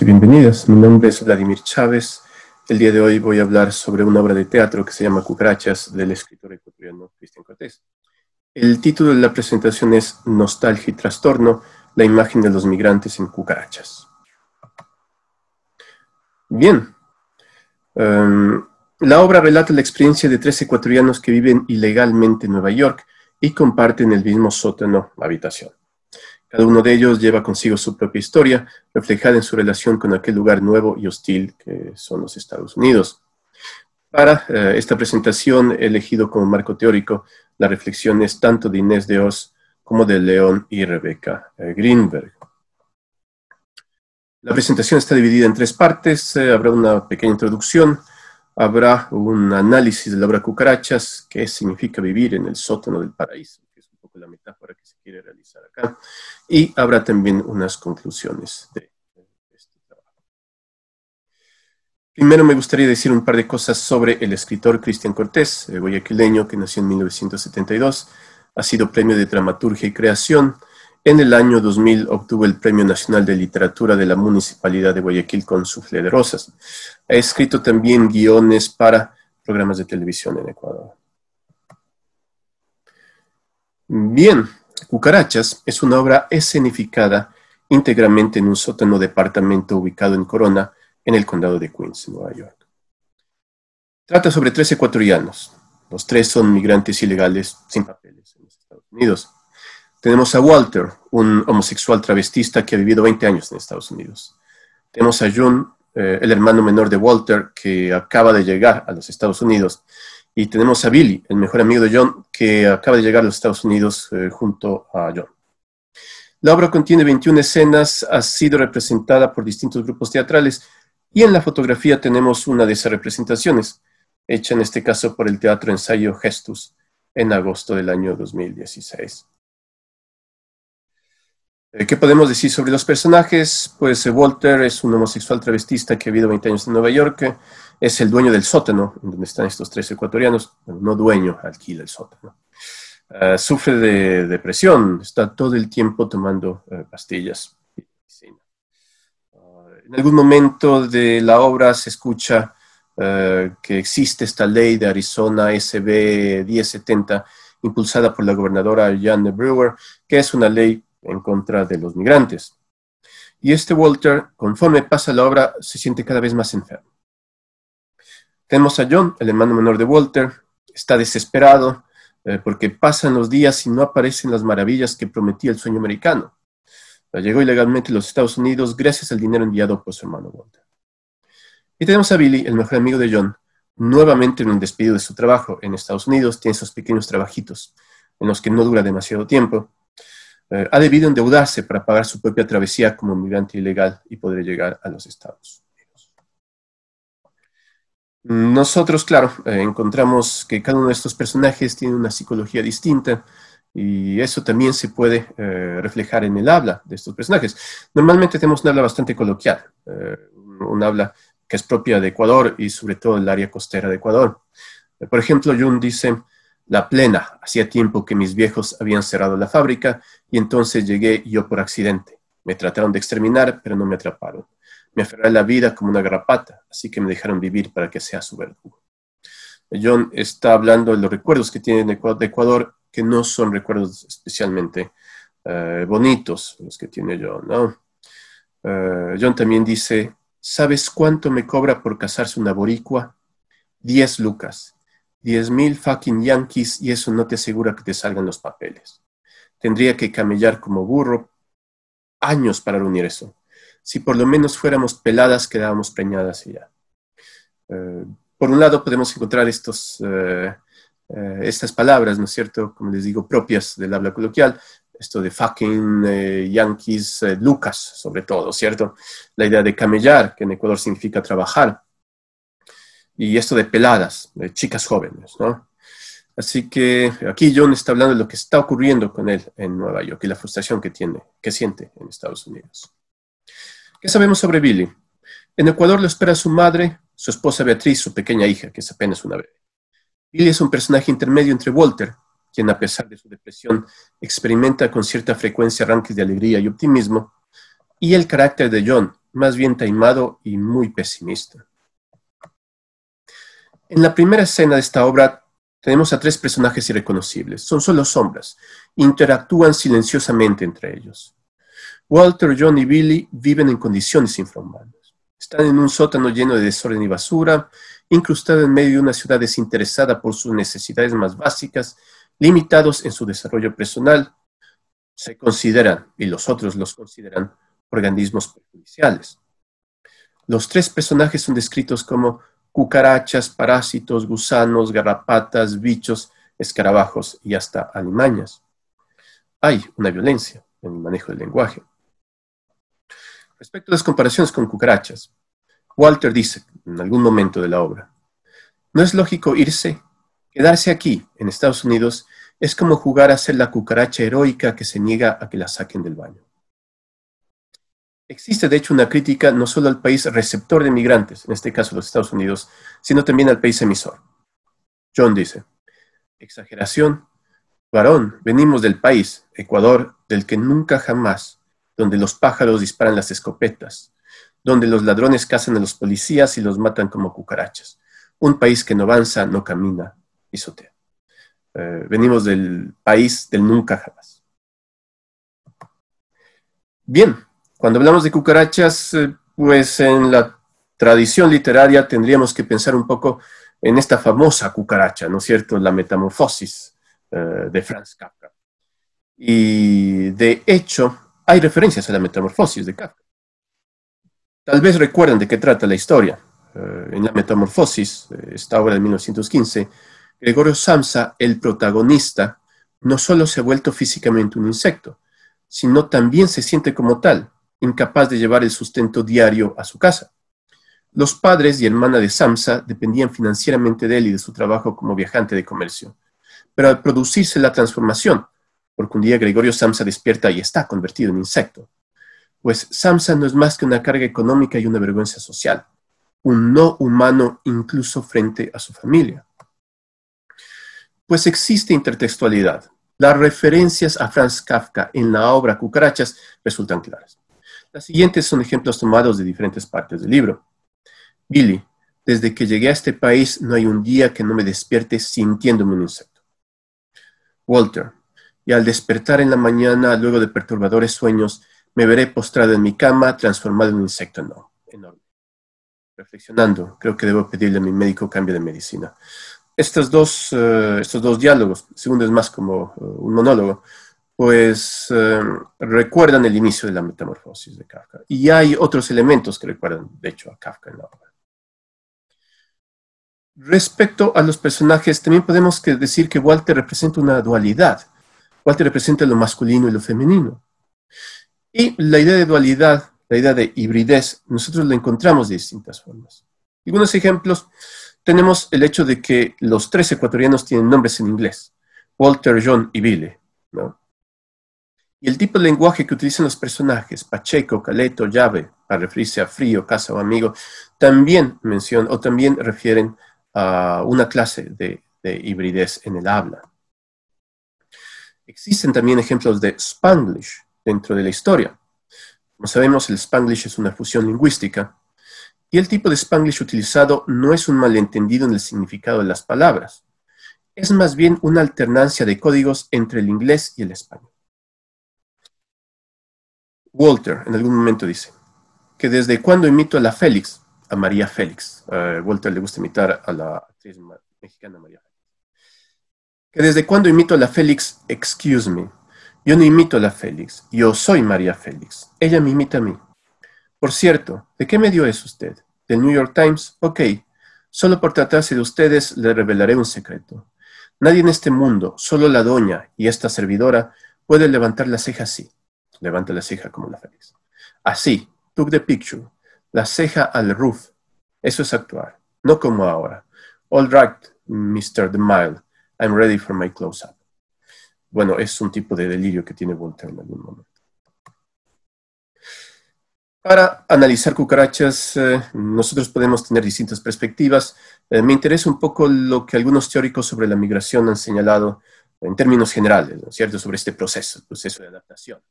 y bienvenidas. Mi nombre es Vladimir Chávez. El día de hoy voy a hablar sobre una obra de teatro que se llama Cucarachas del escritor ecuatoriano Cristian Cortés. El título de la presentación es Nostalgia y Trastorno, la imagen de los migrantes en cucarachas. Bien. Em, la obra relata la experiencia de tres ecuatorianos que viven ilegalmente en Nueva York y comparten el mismo sótano, habitación. Cada uno de ellos lleva consigo su propia historia, reflejada en su relación con aquel lugar nuevo y hostil que son los Estados Unidos. Para eh, esta presentación he elegido como marco teórico las reflexiones tanto de Inés de Oz como de León y Rebeca eh, Greenberg. La presentación está dividida en tres partes. Eh, habrá una pequeña introducción, habrá un análisis de la obra Cucarachas, que significa vivir en el sótano del paraíso la metáfora que se quiere realizar acá. Y habrá también unas conclusiones de este trabajo. Primero me gustaría decir un par de cosas sobre el escritor Cristian Cortés, guayaquileño que nació en 1972. Ha sido premio de dramaturgia y creación. En el año 2000 obtuvo el Premio Nacional de Literatura de la Municipalidad de Guayaquil con Sufle de Rosas. Ha escrito también guiones para programas de televisión en Ecuador. Bien, Cucarachas es una obra escenificada íntegramente en un sótano departamento ubicado en Corona, en el condado de Queens, Nueva York. Trata sobre tres ecuatorianos. Los tres son migrantes ilegales sin papeles en los Estados Unidos. Tenemos a Walter, un homosexual travestista que ha vivido 20 años en Estados Unidos. Tenemos a June, eh, el hermano menor de Walter, que acaba de llegar a los Estados Unidos y tenemos a Billy, el mejor amigo de John, que acaba de llegar a los Estados Unidos eh, junto a John. La obra contiene 21 escenas, ha sido representada por distintos grupos teatrales y en la fotografía tenemos una de esas representaciones, hecha en este caso por el Teatro Ensayo Gestus en agosto del año 2016. Eh, ¿Qué podemos decir sobre los personajes? Pues eh, Walter es un homosexual travestista que ha vivido 20 años en Nueva York, es el dueño del sótano, donde están estos tres ecuatorianos, no dueño, alquila el sótano. Ah, sufre de depresión, está todo el tiempo tomando ah, pastillas. Ah, en algún momento de la obra se escucha que existe esta ley de Arizona SB 1070, impulsada por la gobernadora Janne Brewer, que es una ley en contra de los migrantes. Y este Walter, conforme pasa la obra, se siente cada vez más enfermo. Tenemos a John, el hermano menor de Walter, está desesperado eh, porque pasan los días y no aparecen las maravillas que prometía el sueño americano. Llegó ilegalmente a los Estados Unidos gracias al dinero enviado por su hermano Walter. Y tenemos a Billy, el mejor amigo de John, nuevamente en un despido de su trabajo en Estados Unidos, tiene esos pequeños trabajitos en los que no dura demasiado tiempo. Eh, ha debido endeudarse para pagar su propia travesía como inmigrante ilegal y poder llegar a los Estados. Nosotros, claro, eh, encontramos que cada uno de estos personajes tiene una psicología distinta y eso también se puede eh, reflejar en el habla de estos personajes. Normalmente tenemos un habla bastante coloquial, eh, un habla que es propia de Ecuador y sobre todo el área costera de Ecuador. Por ejemplo, Jun dice, la plena, hacía tiempo que mis viejos habían cerrado la fábrica y entonces llegué yo por accidente. Me trataron de exterminar, pero no me atraparon. Me aferré a la vida como una garrapata, así que me dejaron vivir para que sea su verdugo. John está hablando de los recuerdos que tiene de Ecuador, que no son recuerdos especialmente eh, bonitos los que tiene John, ¿no? Eh, John también dice, ¿sabes cuánto me cobra por casarse una boricua? Diez lucas. Diez mil fucking yankees y eso no te asegura que te salgan los papeles. Tendría que camellar como burro años para reunir eso si por lo menos fuéramos peladas, quedábamos preñadas y ya. Eh, por un lado podemos encontrar estos, eh, eh, estas palabras, ¿no es cierto?, como les digo, propias del habla coloquial, esto de fucking, yankees, lucas, sobre todo, ¿cierto? La idea de camellar, que en Ecuador significa trabajar, y esto de peladas, de chicas jóvenes, ¿no? Así que aquí John está hablando de lo que está ocurriendo con él en Nueva York y la frustración que tiene, que siente en Estados Unidos. ¿Qué sabemos sobre Billy? En Ecuador lo espera su madre, su esposa Beatriz, su pequeña hija, que es apenas una bebé. Billy es un personaje intermedio entre Walter, quien a pesar de su depresión experimenta con cierta frecuencia arranques de alegría y optimismo, y el carácter de John, más bien taimado y muy pesimista. En la primera escena de esta obra tenemos a tres personajes irreconocibles, son solo sombras, interactúan silenciosamente entre ellos. Walter, John y Billy viven en condiciones informales. Están en un sótano lleno de desorden y basura, incrustado en medio de una ciudad desinteresada por sus necesidades más básicas, limitados en su desarrollo personal. Se consideran, y los otros los consideran, organismos perjudiciales. Los tres personajes son descritos como cucarachas, parásitos, gusanos, garrapatas, bichos, escarabajos y hasta alimañas. Hay una violencia en el manejo del lenguaje. Respecto a las comparaciones con cucarachas, Walter dice, en algún momento de la obra, no es lógico irse, quedarse aquí, en Estados Unidos, es como jugar a ser la cucaracha heroica que se niega a que la saquen del baño. Existe, de hecho, una crítica no solo al país receptor de migrantes, en este caso los Estados Unidos, sino también al país emisor. John dice, exageración, varón, venimos del país, Ecuador, del que nunca jamás donde los pájaros disparan las escopetas, donde los ladrones cazan a los policías y los matan como cucarachas. Un país que no avanza, no camina, pisotea. Eh, venimos del país del nunca jamás. Bien, cuando hablamos de cucarachas, eh, pues en la tradición literaria tendríamos que pensar un poco en esta famosa cucaracha, ¿no es cierto? La metamorfosis eh, de Franz Kafka. Y de hecho, hay referencias a la metamorfosis de Kafka. Tal vez recuerden de qué trata la historia. Eh, en la metamorfosis, eh, esta obra de 1915, Gregorio Samsa, el protagonista, no solo se ha vuelto físicamente un insecto, sino también se siente como tal, incapaz de llevar el sustento diario a su casa. Los padres y hermana de Samsa dependían financieramente de él y de su trabajo como viajante de comercio. Pero al producirse la transformación, porque un día Gregorio Samsa despierta y está convertido en insecto. Pues Samsa no es más que una carga económica y una vergüenza social, un no humano incluso frente a su familia. Pues existe intertextualidad. Las referencias a Franz Kafka en la obra Cucarachas resultan claras. Las siguientes son ejemplos tomados de diferentes partes del libro. Billy, desde que llegué a este país no hay un día que no me despierte sintiéndome un insecto. Walter, y al despertar en la mañana, luego de perturbadores sueños, me veré postrado en mi cama, transformado en un insecto enorme. Reflexionando, creo que debo pedirle a mi médico cambio de medicina. Estos dos, eh, estos dos diálogos, según segundo es más como eh, un monólogo, pues eh, recuerdan el inicio de la metamorfosis de Kafka. Y hay otros elementos que recuerdan, de hecho, a Kafka en la obra. Respecto a los personajes, también podemos decir que Walter representa una dualidad Walter representa lo masculino y lo femenino. Y la idea de dualidad, la idea de hibridez, nosotros la encontramos de distintas formas. Algunos ejemplos, tenemos el hecho de que los tres ecuatorianos tienen nombres en inglés, Walter, John y Billy. Y el tipo de lenguaje que utilizan los personajes, Pacheco, Caleto, Llave, para referirse a frío, casa o amigo, también mencionan o también refieren a una clase de, de hibridez en el habla. Existen también ejemplos de spanglish dentro de la historia. Como sabemos, el spanglish es una fusión lingüística y el tipo de spanglish utilizado no es un malentendido en el significado de las palabras. Es más bien una alternancia de códigos entre el inglés y el español. Walter en algún momento dice que desde cuando imito a la Félix, a María Félix. Walter le gusta imitar a la actriz mexicana María Félix que desde cuándo imito a la Félix, excuse me. Yo no imito a la Félix, yo soy María Félix. Ella me imita a mí. Por cierto, ¿de qué medio es usted? ¿Del New York Times? Ok, solo por tratarse de ustedes le revelaré un secreto. Nadie en este mundo, solo la doña y esta servidora, puede levantar la ceja así. Levanta la ceja como la Félix. Así, took the picture, la ceja al roof. Eso es actuar, no como ahora. All right, Mr. Mile. I'm ready for my close-up. Bueno, es un tipo de delirio que tiene Voltaire en algún momento. Para analizar cucarachas, eh, nosotros podemos tener distintas perspectivas. Eh, me interesa un poco lo que algunos teóricos sobre la migración han señalado en términos generales, ¿no es cierto?, sobre este proceso, el proceso de adaptación.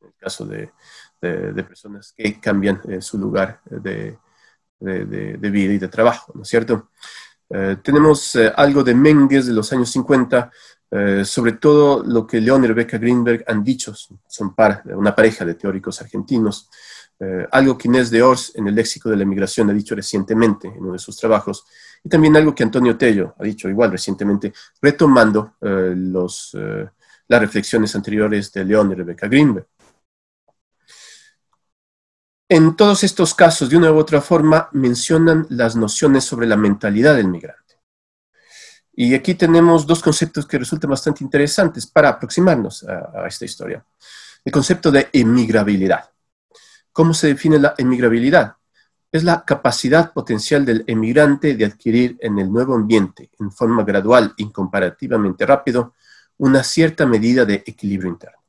En el caso de, de, personas que cambian eh, su lugar de, de, vida y de trabajo, ¿no es cierto? Eh, tenemos eh, algo de Menges de los años 50, eh, sobre todo lo que León y Rebecca Greenberg han dicho, son par, una pareja de teóricos argentinos, algo que Inés de Ors en el léxico de la Inmigración ha dicho recientemente en uno de sus trabajos, y también algo que Antonio Tello ha dicho igual recientemente, retomando los, las reflexiones anteriores de León y Rebecca Greenberg. En todos estos casos, de una u otra forma, mencionan las nociones sobre la mentalidad del migrante. Y aquí tenemos dos conceptos que resultan bastante interesantes para aproximarnos a, esta historia. El concepto de emigrabilidad. ¿Cómo se define la emigrabilidad? Es la capacidad potencial del emigrante de adquirir en el nuevo ambiente, en forma gradual y comparativamente rápido, una cierta medida de equilibrio interno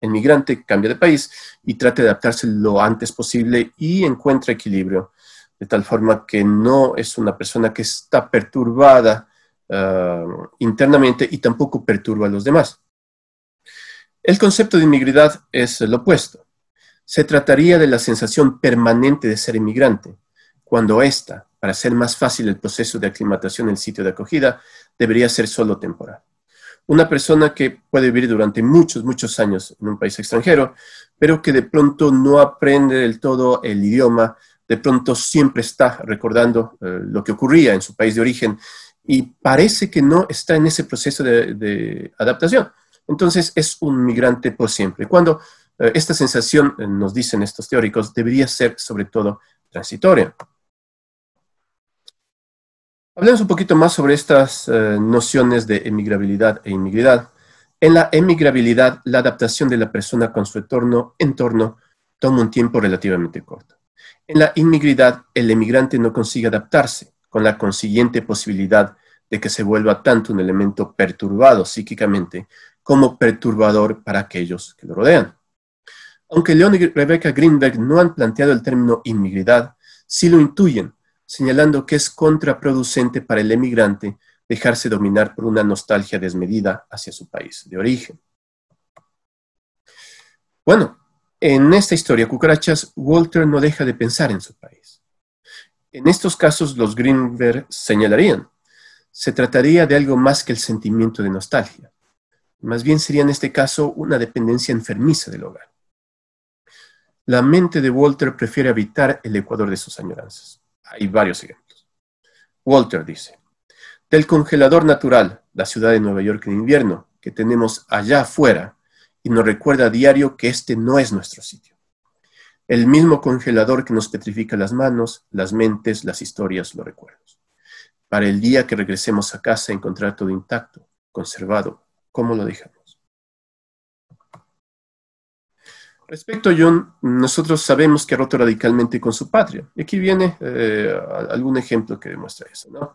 el migrante cambia de país y trata de adaptarse lo antes posible y encuentra equilibrio, de tal forma que no es una persona que está perturbada ah, internamente y tampoco perturba a los demás. El concepto de inmigridad es lo opuesto. Se trataría de la sensación permanente de ser inmigrante, cuando ésta, para hacer más fácil el proceso de aclimatación en el sitio de acogida, debería ser solo temporal una persona que puede vivir durante muchos, muchos años en un país extranjero, pero que de pronto no aprende del todo el idioma, de pronto siempre está recordando eh, lo que ocurría en su país de origen y parece que no está en ese proceso de, adaptación. Entonces es un migrante por siempre. Cuando eh, esta sensación, eh, nos dicen estos teóricos, debería ser sobre todo transitoria. Hablemos un poquito más sobre estas eh, nociones de emigrabilidad e inmigridad. En la emigrabilidad, la adaptación de la persona con su entorno, entorno toma un tiempo relativamente corto. En la inmigridad, el emigrante no consigue adaptarse, con la consiguiente posibilidad de que se vuelva tanto un elemento perturbado psíquicamente como perturbador para aquellos que lo rodean. Aunque león y Rebecca Greenberg no han planteado el término inmigridad, sí lo intuyen señalando que es contraproducente para el emigrante dejarse dominar por una nostalgia desmedida hacia su país de origen. Bueno, en esta historia, Cucarachas, Walter no deja de pensar en su país. En estos casos, los Greenberg señalarían, se trataría de algo más que el sentimiento de nostalgia. Más bien sería en este caso una dependencia enfermiza del hogar. La mente de Walter prefiere habitar el Ecuador de sus añoranzas. Hay varios ejemplos. Walter dice, del congelador natural, la ciudad de Nueva York en invierno, que tenemos allá afuera, y nos recuerda a diario que este no es nuestro sitio. El mismo congelador que nos petrifica las manos, las mentes, las historias, los recuerdos. Para el día que regresemos a casa, encontrar todo intacto, conservado, como lo dejamos. Respecto a John, nosotros sabemos que ha roto radicalmente con su patria. Y aquí viene eh, algún ejemplo que demuestra eso.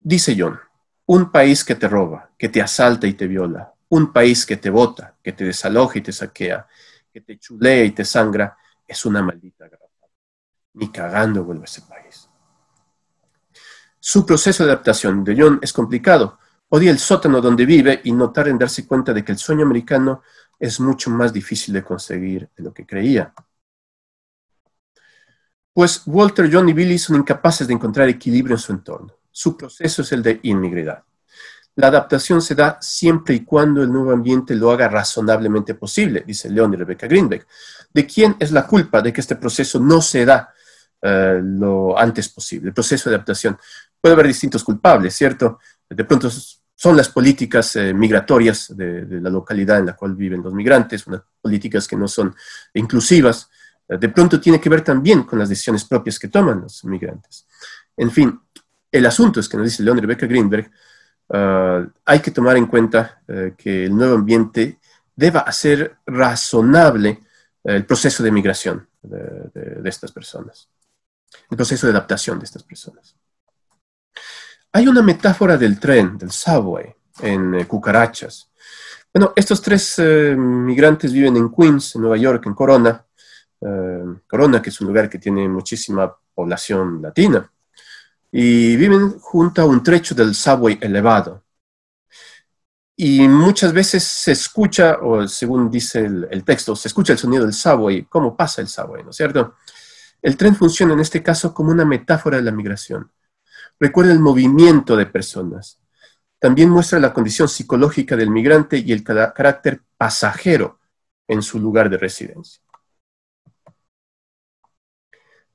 Dice John, un país que te roba, que te asalta y te viola, un país que te bota, que te desaloja y te saquea, que te chulea y te sangra, es una maldita grata. Ni cagando vuelve a ese país. Su proceso de adaptación de John es complicado. Odia el sótano donde vive y no tarda en darse cuenta de que el sueño americano es mucho más difícil de conseguir de lo que creía. Pues Walter, John y Billy son incapaces de encontrar equilibrio en su entorno. Su proceso es el de inmigridad. La adaptación se da siempre y cuando el nuevo ambiente lo haga razonablemente posible, dice León y Rebecca Greenbeck. ¿De quién es la culpa de que este proceso no se da eh, lo antes posible? El proceso de adaptación. Puede haber distintos culpables, ¿cierto? De pronto son las políticas eh, migratorias de, la localidad en la cual viven los migrantes, unas políticas que no son inclusivas. Eh, de pronto tiene que ver también con las decisiones propias que toman los migrantes. En fin, el asunto es que nos dice León Rebecca Greenberg, ah, hay que tomar en cuenta eh, que el nuevo ambiente deba hacer razonable el proceso de migración de estas personas, el proceso de adaptación de estas personas. Hay una metáfora del tren, del subway, en eh, Cucarachas. Bueno, estos tres eh, migrantes viven en Queens, en Nueva York, en Corona. Eh, Corona, que es un lugar que tiene muchísima población latina. Y viven junto a un trecho del subway elevado. Y muchas veces se escucha, o según dice el texto, se escucha el sonido del subway, cómo pasa el subway, ¿no es cierto? El tren funciona en este caso como una metáfora de la migración. Recuerda el movimiento de personas. También muestra la condición psicológica del migrante y el carácter pasajero en su lugar de residencia.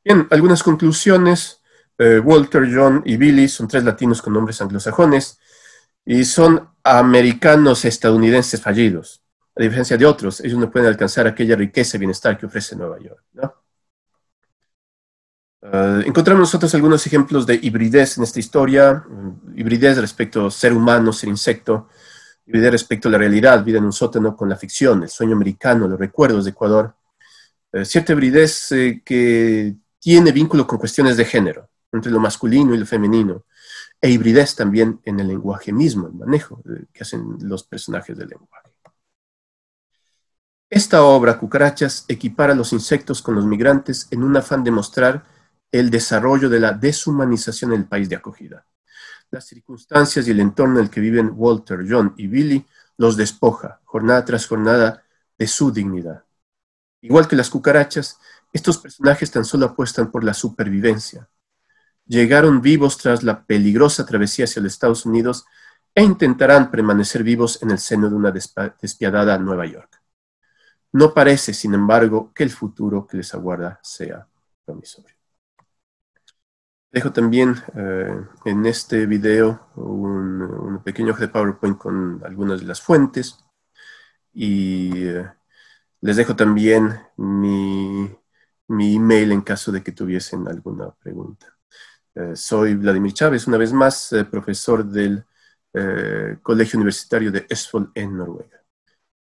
Bien, algunas conclusiones. Eh, Walter, John y Billy son tres latinos con nombres anglosajones y son americanos estadounidenses fallidos. A diferencia de otros, ellos no pueden alcanzar aquella riqueza y bienestar que ofrece Nueva York. ¿no? Eh, encontramos nosotros algunos ejemplos de hibridez en esta historia, eh, hibridez respecto a ser humano, ser insecto, hibridez respecto a la realidad, vida en un sótano con la ficción, el sueño americano, los recuerdos de Ecuador, eh, cierta hibridez que tiene vínculo con cuestiones de género, entre lo masculino y lo femenino, e hibridez también en el lenguaje mismo, el manejo que hacen los personajes del lenguaje. Esta obra, Cucarachas, equipara a los insectos con los migrantes en un afán de mostrar el desarrollo de la deshumanización en el país de acogida. Las circunstancias y el entorno en el que viven Walter, John y Billy los despoja, jornada tras jornada, de su dignidad. Igual que las cucarachas, estos personajes tan solo apuestan por la supervivencia. Llegaron vivos tras la peligrosa travesía hacia los Estados Unidos e intentarán permanecer vivos en el seno de una despiadada Nueva York. No parece, sin embargo, que el futuro que les aguarda sea promisorio. Dejo también eh, en este video un, pequeño pequeño de PowerPoint con algunas de las fuentes y eh, les dejo también mi, email en caso de que tuviesen alguna pregunta. Eh, soy Vladimir Chávez, una vez más profesor del Colegio Universitario de Esfol en Noruega.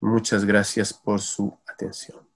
Muchas gracias por su atención.